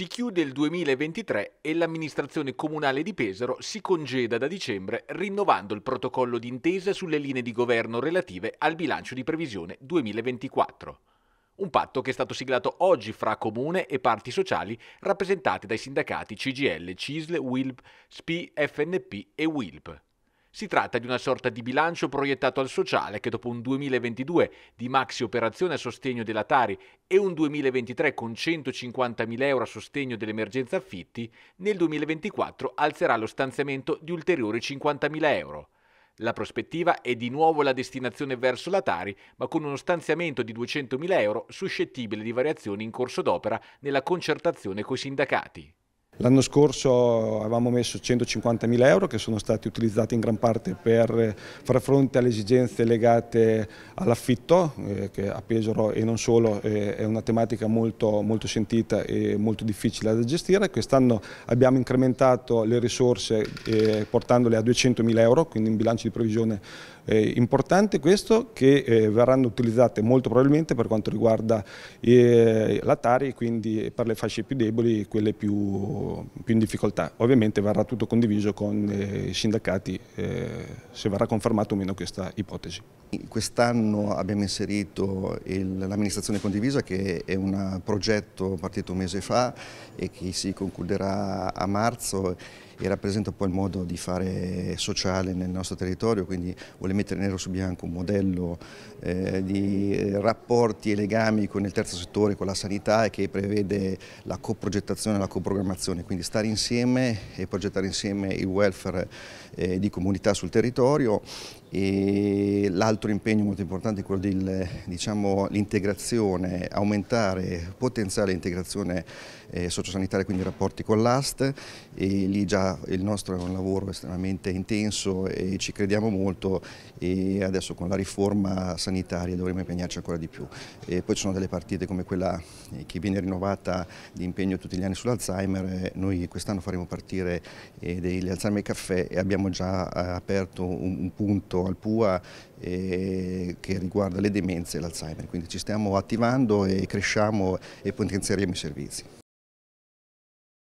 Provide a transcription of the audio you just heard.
Si chiude il 2023 e l'amministrazione comunale di Pesaro si congeda da dicembre rinnovando il protocollo d'intesa sulle linee di governo relative al bilancio di previsione 2024. Un patto che è stato siglato oggi fra comune e parti sociali rappresentate dai sindacati CGL, CISL, WILP, SPI, FNP e WILP. Si tratta di una sorta di bilancio proiettato al sociale che dopo un 2022 di maxi operazione a sostegno della Tari e un 2023 con 150.000 euro a sostegno dell'emergenza affitti, nel 2024 alzerà lo stanziamento di ulteriori 50.000 euro. La prospettiva è di nuovo la destinazione verso la Tari, ma con uno stanziamento di 200.000 euro suscettibile di variazioni in corso d'opera nella concertazione coi sindacati. L'anno scorso avevamo messo 150.000 euro che sono stati utilizzati in gran parte per far fronte alle esigenze legate all'affitto, eh, che a Pesaro e non solo eh, è una tematica molto, molto, sentita e molto difficile da gestire. Quest'anno abbiamo incrementato le risorse eh, portandole a 200.000 euro, quindi un bilancio di previsione eh, importante questo che eh, verranno utilizzate molto probabilmente per quanto riguarda eh, la Tari, quindi per le fasce più deboli, quelle più più, in difficoltà. Ovviamente verrà tutto condiviso con eh, i sindacati eh, se verrà confermata o meno questa ipotesi. Quest'anno abbiamo inserito l'amministrazione condivisa che è un progetto partito un mese fa e che si concluderà a marzo e rappresenta poi il modo di fare sociale nel nostro territorio, quindi vuole mettere nero su bianco un modello eh, di rapporti e legami con il terzo settore, con la sanità e che prevede la coprogettazione e la coprogrammazione coesione, quindi stare insieme e progettare insieme il welfare eh, di comunità sul territorio e l'altro impegno molto importante è quello dell'integrazione, diciamo, aumentare, potenziare l'integrazione eh, sociosanitaria, quindi i rapporti con l'AST e lì già il nostro è un lavoro estremamente intenso e ci crediamo molto e adesso con la riforma sanitaria dovremo impegnarci ancora di più. E poi ci sono delle partite come quella eh, che viene rinnovata di impegno tutti gli anni sull'Alzheimer noi quest'anno faremo partire eh, degli Alzheimer Caffè e abbiamo già eh, aperto un, un punto al PUA eh, che riguarda le demenze e l'Alzheimer, quindi ci stiamo attivando e cresciamo e potenzieremo i servizi.